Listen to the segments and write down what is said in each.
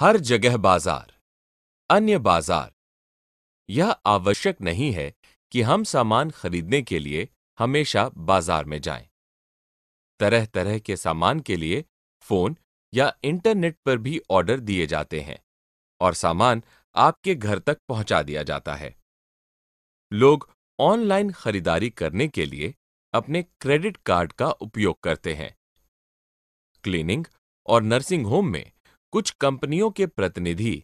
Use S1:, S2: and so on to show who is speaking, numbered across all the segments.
S1: हर जगह बाजार अन्य बाजार यह आवश्यक नहीं है कि हम सामान खरीदने के लिए हमेशा बाजार में जाएं। तरह तरह के सामान के लिए फोन या इंटरनेट पर भी ऑर्डर दिए जाते हैं और सामान आपके घर तक पहुंचा दिया जाता है लोग ऑनलाइन खरीदारी करने के लिए अपने क्रेडिट कार्ड का उपयोग करते हैं क्लीनिंग और नर्सिंग होम में कुछ कंपनियों के प्रतिनिधि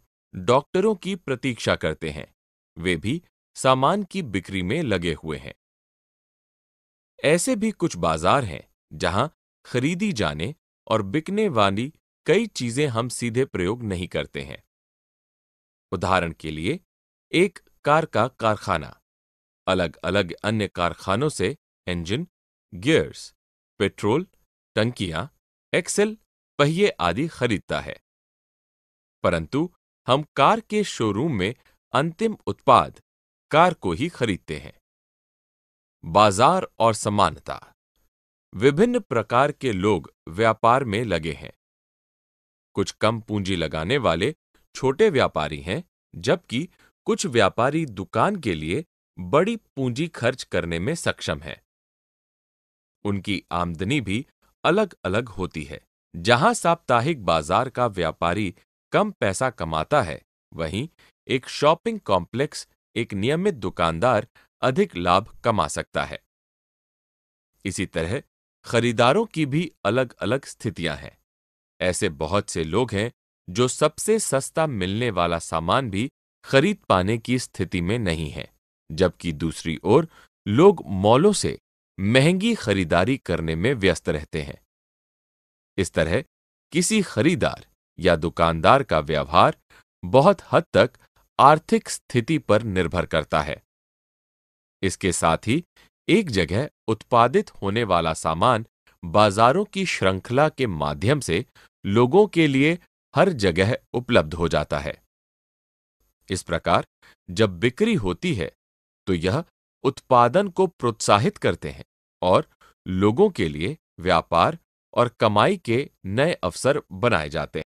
S1: डॉक्टरों की प्रतीक्षा करते हैं वे भी सामान की बिक्री में लगे हुए हैं ऐसे भी कुछ बाजार हैं जहां खरीदी जाने और बिकने वाली कई चीजें हम सीधे प्रयोग नहीं करते हैं उदाहरण के लिए एक कार का कारखाना अलग अलग अन्य कारखानों से इंजन गियर्स पेट्रोल टंकियां एक्सेल पहिए आदि खरीदता है परंतु हम कार के शोरूम में अंतिम उत्पाद कार को ही खरीदते हैं बाजार और समानता विभिन्न प्रकार के लोग व्यापार में लगे हैं कुछ कम पूंजी लगाने वाले छोटे व्यापारी हैं जबकि कुछ व्यापारी दुकान के लिए बड़ी पूंजी खर्च करने में सक्षम हैं उनकी आमदनी भी अलग अलग होती है जहां साप्ताहिक बाजार का व्यापारी कम पैसा कमाता है वहीं एक शॉपिंग कॉम्प्लेक्स एक नियमित दुकानदार अधिक लाभ कमा सकता है इसी तरह खरीदारों की भी अलग अलग स्थितियां हैं ऐसे बहुत से लोग हैं जो सबसे सस्ता मिलने वाला सामान भी खरीद पाने की स्थिति में नहीं है जबकि दूसरी ओर लोग मॉलों से महंगी खरीदारी करने में व्यस्त रहते हैं इस तरह किसी खरीदार या दुकानदार का व्यवहार बहुत हद तक आर्थिक स्थिति पर निर्भर करता है इसके साथ ही एक जगह उत्पादित होने वाला सामान बाजारों की श्रृंखला के माध्यम से लोगों के लिए हर जगह उपलब्ध हो जाता है इस प्रकार जब बिक्री होती है तो यह उत्पादन को प्रोत्साहित करते हैं और लोगों के लिए व्यापार और कमाई के नए अवसर बनाए जाते हैं